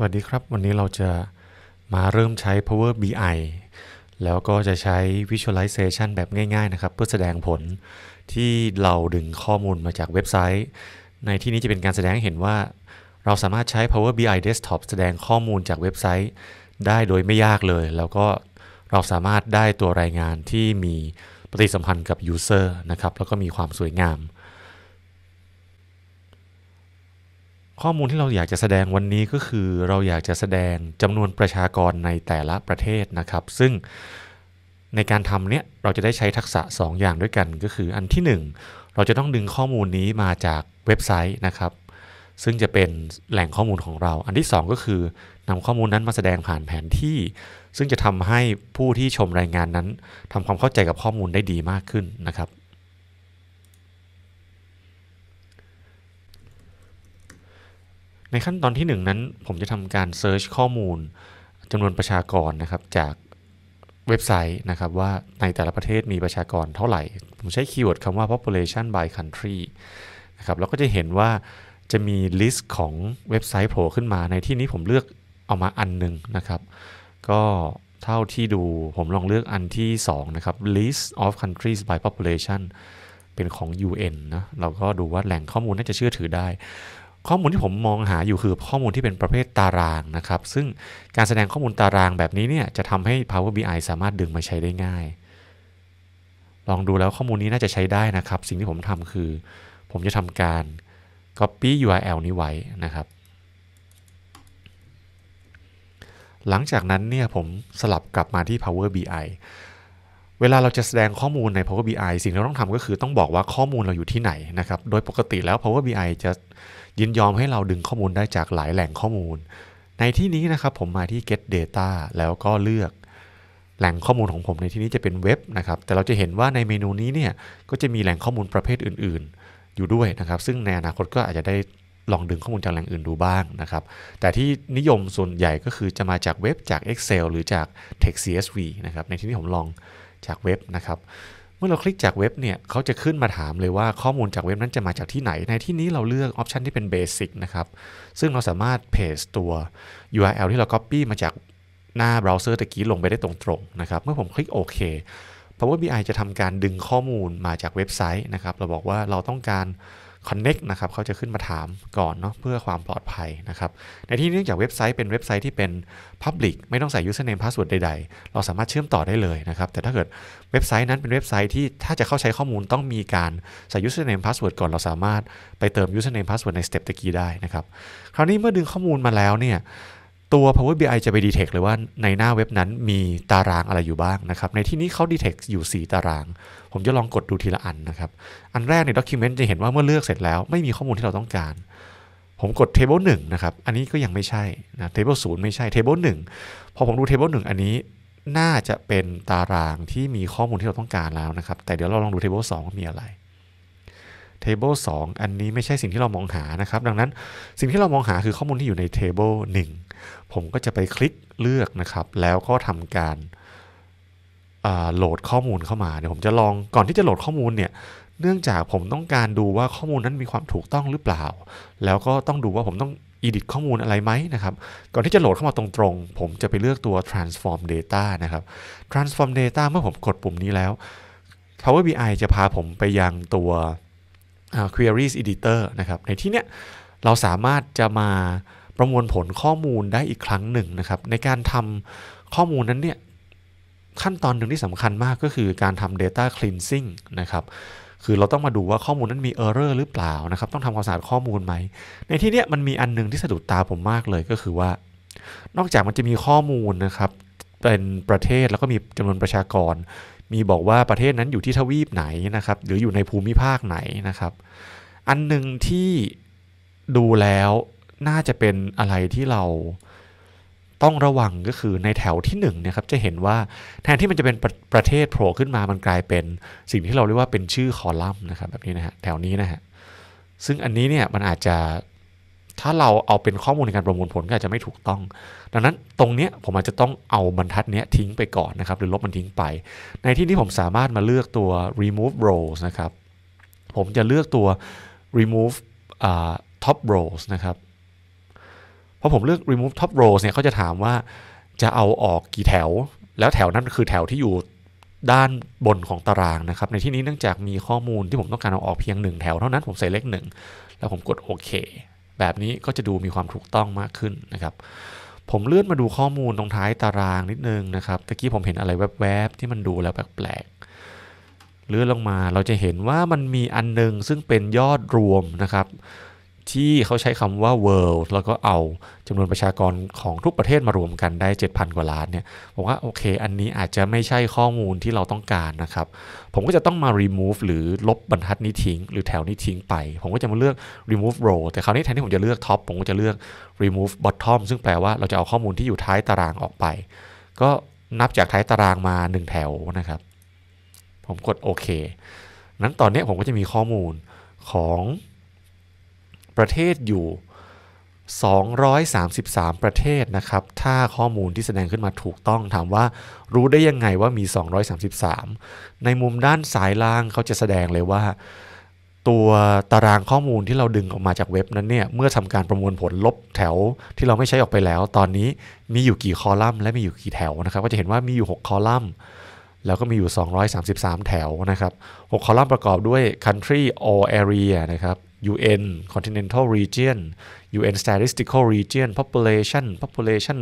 สวัสดีครับ วันนี้เราจะมาเริ่มใช้ Power BI แล้วก็จะใช้ Visualization แบบง่ายๆนะครับ เพื่อแสดงผลที่เราดึงข้อมูลมาจากเว็บไซต์ ในที่นี้จะเป็นการแสดงให้เห็นว่า เราสามารถใช้ Power BI Desktop แสดงข้อมูลจากเว็บไซต์ ได้โดยไม่ยากเลย แล้วก็เราสามารถได้ตัวรายงานที่มีปฏิสัมพันธ์กับ User นะครับแล้วก็มีความสวยงามข้อมูลที่เราอยากจะแสดงวันนี้ก็คือ เราอยากจะแสดงจำนวนประชากรในแต่ละประเทศนะครับ ซึ่งในการทำเนี้ยเราจะได้ใช้ทักษะ 2 อย่างด้วยกันก็คืออันที่ 1 เราจะต้องดึงข้อมูลนี้มาจากเว็บไซต์นะครับ ซึ่งจะเป็นแหล่งข้อมูลของเรา อันที่ 2 ก็คือนำข้อมูลนั้นมาแสดงผ่านแผนที่ ซึ่งจะทำให้ผู้ที่ชมรายงานนั้นทำความเข้าใจกับข้อมูลได้ดีมากขึ้นนะครับในขั้นตอนที่ 1 นั้นผมจะทำการเซิร์ชข้อมูลจำนวนประชากรนะครับ จากเว็บไซต์นะครับว่าในแต่ละประเทศมีประชากรเท่าไหร่ ผมใช้คีย์เวิร์ดคำว่า population by country นะครับแล้วก็จะเห็นว่าจะมีลิสต์ของเว็บไซต์โผล่ขึ้นมาในที่นี้ผมเลือกเอามาอันหนึ่งนะครับ ก็เท่าที่ดูผมลองเลือกอันที่ 2 นะครับ list of countries by population เป็นของ UN นะ เราก็ดูว่าแหล่งข้อมูลน่าจะเชื่อถือได้ข้อมูลที่ผมมองหาอยู่คือข้อมูลที่เป็นประเภทตารางนะครับ ซึ่งการแสดงข้อมูลตารางแบบนี้เนี่ยจะทำให้ Power BI สามารถดึงมาใช้ได้ง่าย ลองดูแล้วข้อมูลนี้น่าจะใช้ได้นะครับ สิ่งที่ผมทำคือผมจะทำการ Copy URL นี้ไว้นะครับ หลังจากนั้นเนี่ยผมสลับกลับมาที่ Power BI เวลาเราจะแสดงข้อมูลใน Power BI สิ่งที่เราต้องทำก็คือต้องบอกว่าข้อมูลเราอยู่ที่ไหนนะครับ โดยปกติแล้ว Power BI จะยินยอมให้เราดึงข้อมูลได้จากหลายแหล่งข้อมูล ในที่นี้นะครับผมมาที่ get data แล้วก็เลือกแหล่งข้อมูลของผมในที่นี้จะเป็นเว็บนะครับ แต่เราจะเห็นว่าในเมนูนี้เนี่ยก็จะมีแหล่งข้อมูลประเภทอื่นๆ อยู่ด้วยนะครับ ซึ่งในอนาคตก็อาจจะได้ลองดึงข้อมูลจากแหล่งอื่นดูบ้างนะครับ แต่ที่นิยมส่วนใหญ่ก็คือจะมาจากเว็บจาก Excel หรือจาก text CSV นะครับ ในที่นี้ผมลองจากเว็บนะครับ เมื่อเราคลิกจากเว็บเนี่ย เขาจะขึ้นมาถามเลยว่าข้อมูลจากเว็บนั้นจะมาจากที่ไหน ในที่นี้เราเลือกออปชันที่เป็นเบสิกนะครับ ซึ่งเราสามารถเพจตัว URL ที่เรา Copy มาจากหน้าเบราว์เซอร์ตะกี้ลงไปได้ตรงๆนะครับ เมื่อผมคลิกโอเค Power BI จะทำการดึงข้อมูลมาจากเว็บไซต์นะครับ เราบอกว่าเราต้องการ Connect นะครับเขาจะขึ้นมาถามก่อนเนาะเพื่อความปลอดภัยนะครับในที่เนื่องจากเว็บไซต์เป็นเว็บไซต์ที่เป็น Public ไม่ต้องใส่ username password ใดๆ เราสามารถเชื่อมต่อได้เลยนะครับแต่ถ้าเกิดเว็บไซต์นั้นเป็นเว็บไซต์ที่ถ้าจะเข้าใช้ข้อมูลต้องมีการใส่ username password ก่อนเราสามารถไปเติม username password ในสเต็ปตะกี้ได้นะครับคราวนี้เมื่อดึงข้อมูลมาแล้วเนี่ยตัว Power BI จะไปดีเทคเลยว่าในหน้าเว็บนั้นมีตารางอะไรอยู่บ้างนะครับ ในที่นี้เขาดีเทคอยู่ 4 ตาราง ผมจะลองกดดูทีละอันนะครับ อันแรกใน document จะเห็นว่าเมื่อเลือกเสร็จแล้วไม่มีข้อมูลที่เราต้องการ ผมกด table 1นะครับ อันนี้ก็ยังไม่ใช่นะ table 0ไม่ใช่ table 1พอผมดู table 1 อันนี้น่าจะเป็นตารางที่มีข้อมูลที่เราต้องการแล้วนะครับ แต่เดี๋ยวเราลองดู table 2ว่ามีอะไร Table 2อันนี้ไม่ใช่สิ่งที่เรามองหานะครับ ดังนั้นสิ่งที่เรามองหาคือข้อมูลที่อยู่ใน Table 1 ผมก็จะไปคลิกเลือกนะครับ แล้วก็ทำการโหลดข้อมูลเข้ามาเดี๋ยวผมจะลองก่อนที่จะโหลดข้อมูลเนี่ยเนื่องจากผมต้องการดูว่าข้อมูลนั้นมีความถูกต้องหรือเปล่า แล้วก็ต้องดูว่าผมต้องอีดิทข้อมูลอะไรไหมนะครับก่อนที่จะโหลดเข้ามาตรงๆ ผมจะไปเลือกตัว transform data นะครับ transform data เมื่อผมกดปุ่มนี้แล้ว Power BI จะพาผมไปยังตัว queries editor นะครับ ในที่เนี้ยเราสามารถจะมาประมวลผลข้อมูลได้อีกครั้งหนึ่งนะครับ ในการทำข้อมูลนั้นเนี่ยขั้นตอนหนึ่งที่สำคัญมากก็คือ การทำ data cleansing นะครับคือเราต้องมาดูว่าข้อมูลนั้นมี error หรือเปล่านะครับ ต้องทำความสะอาดข้อมูลไหมในที่เนี้ยมันมีอันนึงที่สะดุดตาผมมากเลย ก็คือว่า นอกจากมันจะมีข้อมูลนะครับ เป็นประเทศแล้วก็มีจำนวนประชากรมีบอกว่าประเทศนั้นอยู่ที่ทวีปไหนนะครับ หรืออยู่ในภูมิภาคไหนนะครับ อันหนึ่งที่ดูแล้วน่าจะเป็นอะไรที่เราต้องระวังก็คือในแถวที่1เนี่ยครับจะเห็นว่าแทนที่มันจะเป็นปรประเทศโผล่ขึ้นมามันกลายเป็นสิ่งที่เราเรียกว่าเป็นชื่อคอลัมน์นะครับ แบบนี้นะฮะแถวนี้นะฮะซึ่งอันนี้เนี่ยมันอาจจะถ้าเราเอาเป็นข้อมูลในการประมวลผลก็อาจจะไม่ถูกต้อง ดังนั้นตรงเนี้ยผมอาจจะต้องเอาบรรทัดเนี้ยทิ้งไปก่อนนะครับ หรือลบมันทิ้งไป ในที่นี้ผมสามารถมาเลือกตัว remove rows นะครับ ผมจะเลือกตัว remove uh, top rows นะครับ พอผมเลือก remove top rows เนี่ยเขาจะถามว่าจะเอาออกกี่แถว แล้วแถวนั้นคือแถวที่อยู่ด้านบนของตารางนะครับ ในที่นี้เนื่องจากมีข้อมูลที่ผมต้องการเอาออกเพียง1แถวเท่านั้นผมใส่เลข1แล้วผมกดโอเคแบบนี้ก็จะดูมีความถูกต้องมากขึ้นนะครับ ผมเลื่อนมาดูข้อมูลตรงท้ายตารางนิดนึงนะครับตะกี้ผมเห็นอะไรแวบๆที่มันดูแล้วแปลกๆเลื่อนลงมาเราจะเห็นว่ามันมีอันนึงซึ่งเป็นยอดรวมนะครับที่เขาใช้คำว่า world แล้วก็เอาจำนวนประชากรของทุกประเทศมารวมกันได้ 7,000 กว่าล้านเนี่ย ผมว่าโอเคอันนี้อาจจะไม่ใช่ข้อมูลที่เราต้องการนะครับ ผมก็จะต้องมา remove หรือลบบรรทัดนี้ทิ้งหรือแถวนี้ทิ้งไป ผมก็จะมาเลือก remove row แต่คราวนี้แทนที่ผมจะเลือก top ผมก็จะเลือก remove bottom ซึ่งแปลว่าเราจะเอาข้อมูลที่อยู่ท้ายตารางออกไป ก็นับจากท้ายตารางมา1แถวนะครับ ผมกดโอเคนั้นตอนนี้ผมก็จะมีข้อมูลของประเทศอยู่ 233 ประเทศนะครับ ถ้าข้อมูลที่แสดงขึ้นมาถูกต้องถามว่ารู้ได้ยังไงว่ามี 233 ในมุมด้านสายล่างเขาจะแสดงเลยว่า ตัวตารางข้อมูลที่เราดึงออกมาจากเว็บนั้นเนี่ยเมื่อทำการประมวลผลลบแถวที่เราไม่ใช้ออกไปแล้ว ตอนนี้มีอยู่กี่คอลัมน์ และมีอยู่กี่แถวนะครับ ก็จะเห็นว่ามีอยู่6คอลัมน์แล้วก็มีอยู่ 233 แถวนะครับ 6 คอลัมน์ประกอบด้วย country or area นะครับ UN Continental Region UN Statistical Region Population Population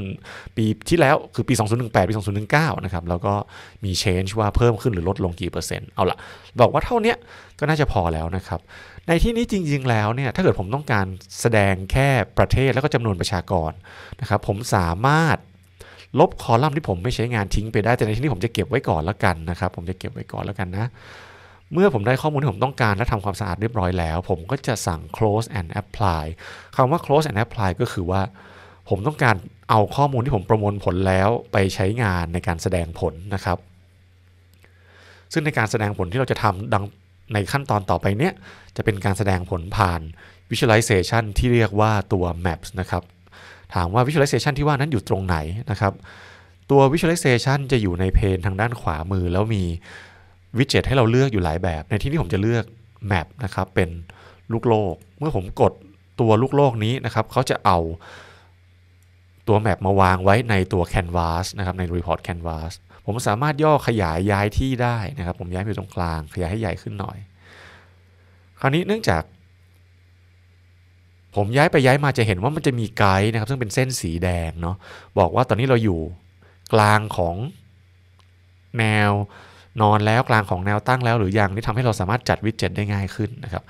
ปีที่แล้วคือปี 2018 ปี 2019นะครับแล้วก็มี change ว่าเพิ่มขึ้นหรือลดลงกี่เปอร์เซ็นต์เอาละบอกว่าเท่านี้ก็น่าจะพอแล้วนะครับ ในที่นี้จริง ๆ แล้วเนี่ยถ้าเกิดผมต้องการแสดงแค่ประเทศแล้วก็จำนวนประชากรนะครับผมสามารถลบคอลัมน์ที่ผมไม่ใช้งานทิ้งไปได้ แต่ในที่นี้ผมจะเก็บไว้ก่อนแล้วกันนะครับผมจะเก็บไว้ก่อนแล้วกันนะเมื่อผมได้ข้อมูลที่ผมต้องการและทำความสะอาดเรียบร้อยแล้ว ผมก็จะสั่ง close and apply คำว่า close and apply ก็คือว่า ผมต้องการเอาข้อมูลที่ผมประมวลผลแล้วไปใช้งานในการแสดงผลนะครับ ซึ่งในการแสดงผลที่เราจะทำดังในขั้นตอนต่อไปเนี้ยจะเป็นการแสดงผลผ่าน visualization ที่เรียกว่าตัว maps นะครับถามว่า visualization ที่ว่านั้นอยู่ตรงไหนนะครับตัว visualization จะอยู่ในเพนทางด้านขวามือแล้วมีวิดเจ็ตให้เราเลือกอยู่หลายแบบ ในที่นี้ผมจะเลือกแมปนะครับเป็นลูกโลก เมื่อผมกดตัวลูกโลกนี้นะครับเขาจะเอาตัวแมปมาวางไว้ในตัวแคนวาสนะครับในรีพอร์ตแคนวาสผมสามารถย่อขยายย้ายที่ได้นะครับผมย้ายไปตรงกลางขยายให้ใหญ่ขึ้นหน่อย คราวนี้เนื่องจาก ผมย้ายไปย้ายมาจะเห็นว่ามันจะมีไกด์นะครับซึ่งเป็นเส้นสีแดงเนาะบอกว่าตอนนี้เราอยู่กลางของแนวนอนแล้วกลางของแนวตั้งแล้วหรือยังนี่ทำให้เราสามารถจัดวิดเจ็ตได้ง่ายขึ้นนะครับ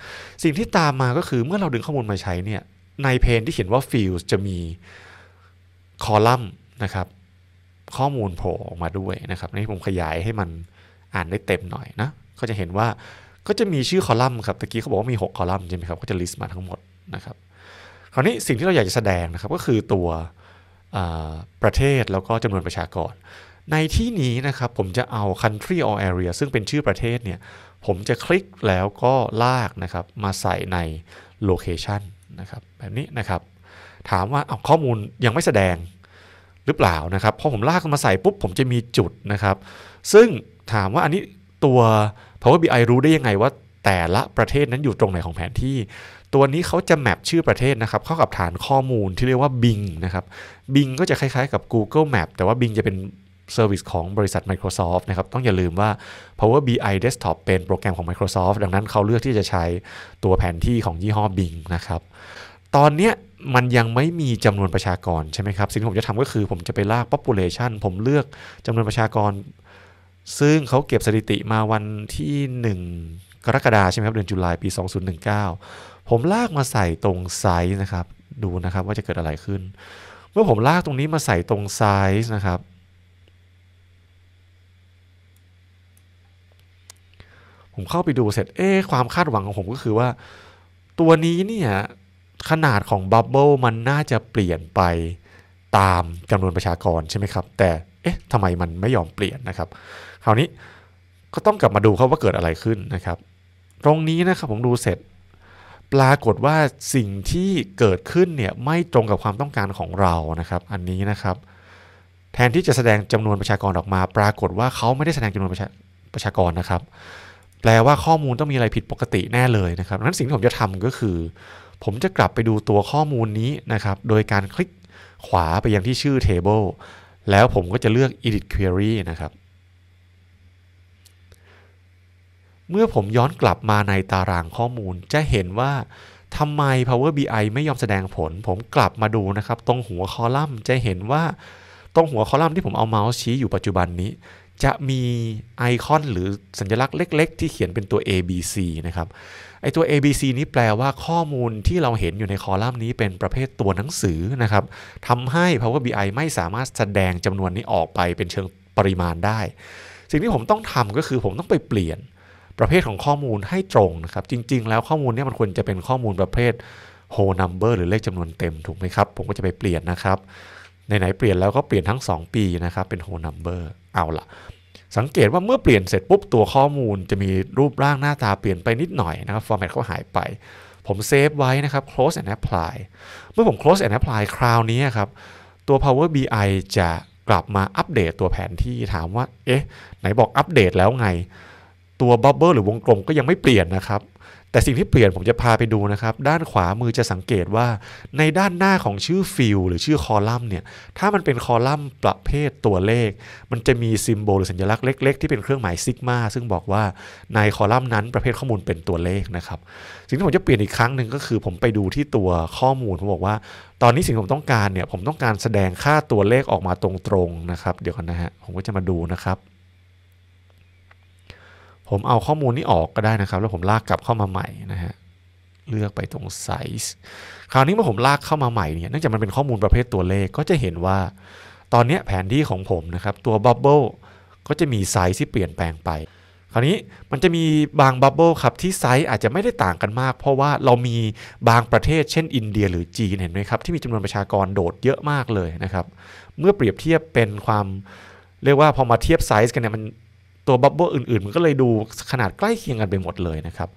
สิ่งที่ตามมาก็คือเมื่อเราดึงข้อมูลมาใช้เนี่ยในเพนที่เขียนว่า fields จะมีคอลัมน์นะครับข้อมูลโผล่ออกมาด้วยนะครับนี่ผมขยายให้มันอ่านได้เต็มหน่อยนะก็จะเห็นว่าก็จะมีชื่อคอลัมน์ครับตะกี้เขาบอกว่ามี6คอลัมน์ใช่ไหมครับก็จะลิสต์มาทั้งหมดนะครับคราวนี้สิ่งที่เราอยากจะแสดงนะครับก็คือตัวประเทศแล้วก็จำนวนประชากรในที่นี้นะครับผมจะเอา country or area ซึ่งเป็นชื่อประเทศเนี่ยผมจะคลิกแล้วก็ลากนะครับมาใส่ใน location นะครับแบบนี้นะครับ ถามว่าเอาข้อมูลยังไม่แสดงหรือเปล่านะครับพอผมลากมาใส่ปุ๊บ ผมจะมีจุดนะครับ ซึ่งถามว่าอันนี้ตัว Power BI รู้ได้ยังไงว่าแต่ละประเทศนั้นอยู่ตรงไหนของแผนที่ ตัวนี้เขาจะแมปชื่อประเทศนะครับ เข้ากับฐานข้อมูลที่เรียกว่า Bing นะครับ Bing ก็จะคล้ายๆ กับ Google Map แต่ว่า Bing จะเป็น Service ของบริษัท Microsoft นะครับ ต้องอย่าลืมว่า Power BI Desktop เป็นโปรแกรมของ Microsoft ดังนั้นเขาเลือกที่จะใช้ตัวแผนที่ของยี่ห้อ Bing นะครับ ตอนนี้มันยังไม่มีจำนวนประชากร ใช่ไหมครับ สิ่งที่ผมจะทำก็คือ ผมจะไปลาก population ผมเลือกจำนวนประชากร ซึ่งเขาเก็บสถิติมาวันที่ 1 กรกฎาคมใช่ไหมครับเดือนกรกฎาปี 2019 ผมลากมาใส่ตรงไซส์นะครับ ดูนะครับว่าจะเกิดอะไรขึ้น เมื่อผมลากตรงนี้มาใส่ตรงไซส์นะครับผมเข้าไปดูเสร็จ เอ๊ความคาดหวังของผมก็คือว่าตัวนี้เนี่ยขนาดของบับเบิลมันน่าจะเปลี่ยนไปตามจำนวนประชากรใช่ไหมครับ แต่ เอ๊ะทำไมมันไม่ยอมเปลี่ยนนะครับ คราวนี้ก็ต้องกลับมาดูครับว่าเกิดอะไรขึ้นนะครับ ตรงนี้นะครับผมดูเสร็จ ปรากฏว่าสิ่งที่เกิดขึ้นเนี่ยไม่ตรงกับความต้องการของเรานะครับ อันนี้นะครับ แทนที่จะแสดงจำนวนประชากรออกมา ปรากฏว่าเขาไม่ได้แสดงจำนวนประชากรนะครับแปลว่าข้อมูลต้องมีอะไรผิดปกติแน่เลยนะครับนั้นสิ่งที่ผมจะทำก็คือ ผมจะกลับไปดูตัวข้อมูลนี้นะครับ โดยการคลิกขวาไปยังที่ชื่อ Table แล้วผมก็จะเลือก Edit Query นะครับ เมื่อผมย้อนกลับมาในตารางข้อมูล จะเห็นว่าทำไม Power BI ไม่ยอมแสดงผล ผมกลับมาดูนะครับ ตรงหัวคอลัมน์จะเห็นว่า ตรงหัวคอลัมน์ที่ผมเอาเมาส์ชี้อยู่ปัจจุบันนี้จะมีไอคอนหรือสัญลักษณ์เล็กๆ ที่เขียนเป็นตัว A B C นะครับไอตัว A B C นี้แปลว่าข้อมูลที่เราเห็นอยู่ในคอลัมน์นี้เป็นประเภทตัวหนังสือนะครับทำให้ Power BI ไม่สามารถแสดงจำนวนนี้ออกไปเป็นเชิงปริมาณได้ สิ่งที่ผมต้องทำก็คือผมต้องไปเปลี่ยนประเภทของข้อมูลให้ตรงนะครับ จริงๆแล้วข้อมูลนี้มันควรจะเป็นข้อมูลประเภท whole number หรือเลขจำนวนเต็มถูกไหมครับผมก็จะไปเปลี่ยนนะครับไหนๆเปลี่ยนแล้วก็เปลี่ยนทั้ง 2 ปีนะครับ เป็น whole number เอาละสังเกตว่าเมื่อเปลี่ยนเสร็จปุ๊บตัวข้อมูล จะมีรูปร่างหน้าตาเปลี่ยนไปนิดหน่อยนะครับ format เขาหายไป ผมเซฟไว้นะครับ close and apply เมื่อผม close and apply คราวนี้ครับ ตัว Power BI จะกลับมาอัปเดตตัวแผนที่ถามว่าเอ๊ะไหนบอกอัปเดตแล้วไงตัวบับเบิลหรือวงกลมก็ยังไม่เปลี่ยนนะครับ แต่สิ่งที่เปลี่ยนผมจะพาไปดูนะครับ ด้านขวามือจะสังเกตว่าในด้านหน้าของชื่อฟิลหรือชื่อคอลัมน์เนี่ยถ้ามันเป็นคอลัมน์ประเภทตัวเลข มันจะมีซิมโบลหรือสัญลักษณ์เล็กๆที่เป็นเครื่องหมายซิกมาซึ่งบอกว่าในคอลัมน์นั้นประเภทข้อมูลเป็นตัวเลขนะครับ สิ่งที่ผมจะเปลี่ยนอีกครั้งหนึ่งก็คือ ผมไปดูที่ตัวข้อมูลผมบอกว่า ตอนนี้สิ่งที่ผมต้องการเนี่ยผมต้องการแสดงค่าตัวเลขออกมาตรงๆนะครับ เดี๋ยวกันนะฮะผมก็จะมาดูนะครับผมเอาข้อมูลนี้ออกก็ได้นะครับแล้วผมลากกลับเข้ามาใหม่นะฮะเลือกไปตรงไซส์คราวนี้เมื่อผมลากเข้ามาใหม่เนี่ยเนื่องจากมันเป็นข้อมูลประเภทตัวเลข ก็จะเห็นว่า ตอนนี้แผนที่ของผมนะครับตัวบับเบิลก็จะมีไซส์ที่เปลี่ยนแปลงไป คราวนี้มันจะมีบางบับเบิลครับที่ไซส์อาจจะไม่ได้ต่างกันมาก เพราะว่าเรามีบางประเทศ เช่นอินเดียหรือจีนเห็นไหมครับที่มีจำนวนประชากรโดดเยอะมากเลยนะครับเมื่อเปรียบเทียบเป็นความเรียกว่าพอมาเทียบไซส์กันเนี่ยมันตัวบับเบิ้ลอื่นๆมันก็เลยดูขนาดใกล้เคียงกันไปหมดเลยนะครับ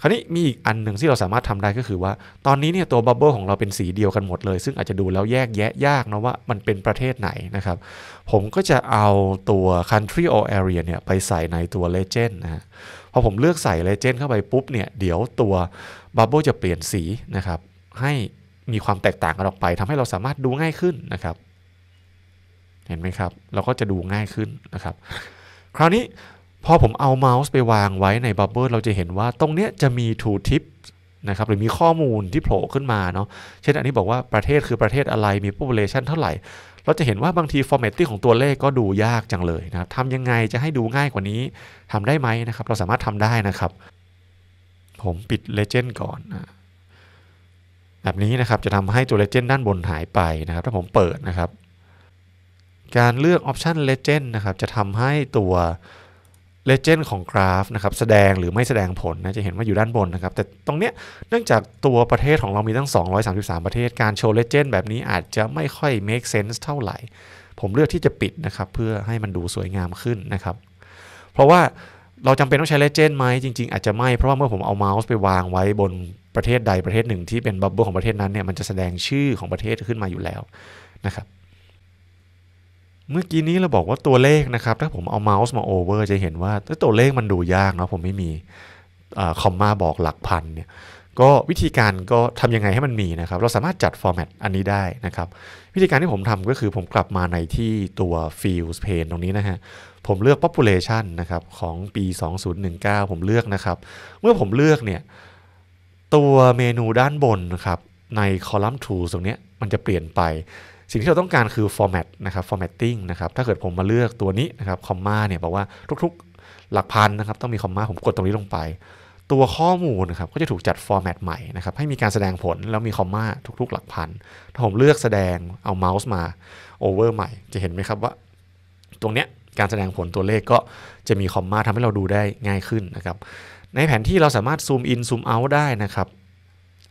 คราวนี้มีอีกอันหนึ่งที่เราสามารถทำได้ก็คือว่าตอนนี้เนี่ยตัวบับเบิ้ลของเราเป็นสีเดียวกันหมดเลย ซึ่งอาจจะดูแล้วแยกแยะยากนะว่ามันเป็นประเทศไหนนะครับ ผมก็จะเอาตัว country or area เนี่ยไปใส่ในตัว legend นะพอผมเลือกใส่ legend เข้าไปปุ๊บเนี่ยเดี๋ยวตัวบับเบิ้ลจะเปลี่ยนสีนะครับ ให้มีความแตกต่างกันออกไปทำให้เราสามารถดูง่ายขึ้นนะครับ เห็นไหมครับ เราก็จะดูง่ายขึ้นนะครับคราวนี้พอผมเอาเมาส์ไปวางไว้ในบับเบิลเราจะเห็นว่าตรงเนี้ยจะมี two t i p นะครับหรือมีข้อมูลที่โผล่ขึ้นมาเนาะเช่นอันนี้บอกว่าประเทศคือประเทศอะไรมี population เท่าไหร่ เราจะเห็นว่าบางที formatting ของตัวเลขก็ดูยากจังเลยนะครับทำยังไงจะให้ดูง่ายกว่านี้ทำได้ไหมนะครับ เราสามารถทำได้นะครับ ผมปิด legend ก่อนแบบนี้นะครับจะทำให้ตัว legend ด้านบนหายไปนะครับ ถ้าผมเปิดนะครับการเลือก Option Legend นะครับจะทำให้ตัว Legend ของกราฟนะครับ แสดงหรือไม่แสดงผลนะจะเห็นว่าอยู่ด้านบนนะครับ แต่ตรงเนี้ยเนื่องจากตัวประเทศของเรามีตั้ง 233 ประเทศการโชว์ Legend แบบนี้อาจจะไม่ค่อย make sense เท่าไหร่ ผมเลือกที่จะปิดนะครับ เพื่อให้มันดูสวยงามขึ้นนะครับ เพราะว่าเราจำเป็นต้องใช้ Legend ไหมจริงๆ อาจจะไม่เพราะว่าเมื่อผมเอาเมาส์ไปวางไว้บนประเทศใดประเทศหนึ่ง ที่เป็นบับเบิลของประเทศนั้นเนี่ยมันจะแสดงชื่อของประเทศขึ้นมาอยู่แล้วนะครับเมื่อกี้นี้เราบอกว่าตัวเลขนะครับ ถ้าผมเอาเมาส์มาโอเวอร์จะเห็นว่าตัวเลขมันดูยากเนาะผมไม่มีคอมมาบอกหลักพันเนี่ยก็วิธีการก็ทำยังไงให้มันมีนะครับ เราสามารถจัดฟอร์แมตอันนี้ได้นะครับ วิธีการที่ผมทำก็คือผมกลับมาในที่ตัว fields pane ตรงนี้นะฮะผมเลือก population นะครับของปี 2019 ผมเลือกนะครับ เมื่อผมเลือกเนี่ยตัวเมนูด้านบนนะครับในคอลัมน tools ตรงนี้มันจะเปลี่ยนไปสิ่งที่เราต้องการคือ format นะครับ formatting นะครับถ้าเกิดผมมาเลือกตัวนี้นะครับคอมมาเนี่ยบอกว่าทุกๆหลักพันนะครับ ต้องมีคอมมาผมกดตรงนี้ลงไป ตัวข้อมูลนะครับก็จะถูกจัด format ใหม่นะครับให้มีการแสดงผลแล้วมีคอมมาทุก ๆ หลักพันถ้าผมเลือกแสดงเอาเมาส์มา over ใหม่ จะเห็นไหมครับว่า ตรงเนี้ยการแสดงผลตัวเลขก็จะมีคอมมาทำให้เราดูได้ง่ายขึ้นนะครับ ในแผนที่เราสามารถซูมอินซูมเอาได้นะครับ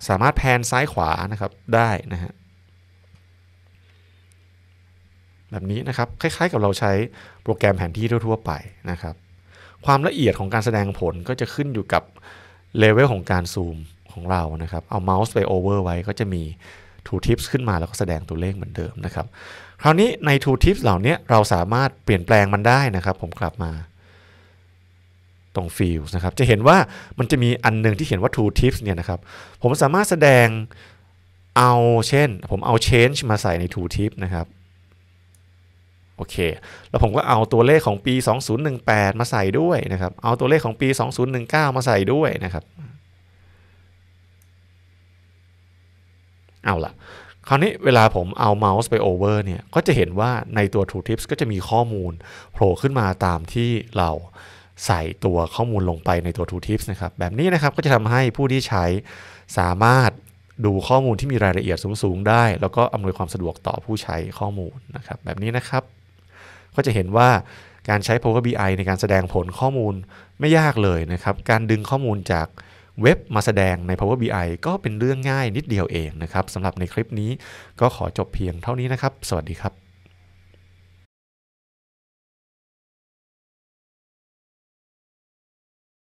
สามารถแพนซ้ายขวานะครับได้นะฮะแบบนี้นะครับ คล้ายๆกับเราใช้โปรแกรมแผนที่ทั่ว ๆ ไปนะครับ ความละเอียดของการแสดงผลก็จะขึ้นอยู่กับเลเวลของการซูมของเรานะครับ เอาเมาส์ไปโอเวอร์ไว้ก็จะมี two tips ขึ้นมาแล้วก็แสดงตัวเลขเหมือนเดิมนะครับคราวนี้ใน two tips เหล่านี้เราสามารถเปลี่ยนแปลงมันได้นะครับ ผมกลับมาตรง fields นะครับ จะเห็นว่ามันจะมีอันนึงที่เขียนว่า two tips เนี่ยนะครับ ผมสามารถแสดงเอาเช่น ผมเอา change มาใส่ใน two tips นะครับโอเคแล้วผมก็เอาตัวเลขของปี 2018 มาใส่ด้วยนะครับ เอาตัวเลขของปี 2019 มาใส่ด้วยนะครับ เอาล่ะ คราวนี้เวลาผมเอาเมาส์ไปโอเวอร์เนี่ย ก็จะเห็นว่าในตัว True Tips ก็จะมีข้อมูลโผล่ขึ้นมาตามที่เราใส่ตัวข้อมูลลงไปในตัว True Tips นะครับ แบบนี้นะครับ ก็จะทำให้ผู้ที่ใช้สามารถดูข้อมูลที่มีรายละเอียดสูงๆ ได้ แล้วก็อำนวยความสะดวกต่อผู้ใช้ข้อมูลนะครับ แบบนี้นะครับก็จะเห็นว่าการใช้ Power BI ในการแสดงผลข้อมูลไม่ยากเลยนะครับ การดึงข้อมูลจากเว็บมาแสดงใน Power BI ก็เป็นเรื่องง่ายนิดเดียวเองนะครับ สำหรับในคลิปนี้ก็ขอจบเพียงเท่านี้นะครับ สวัสดีครับ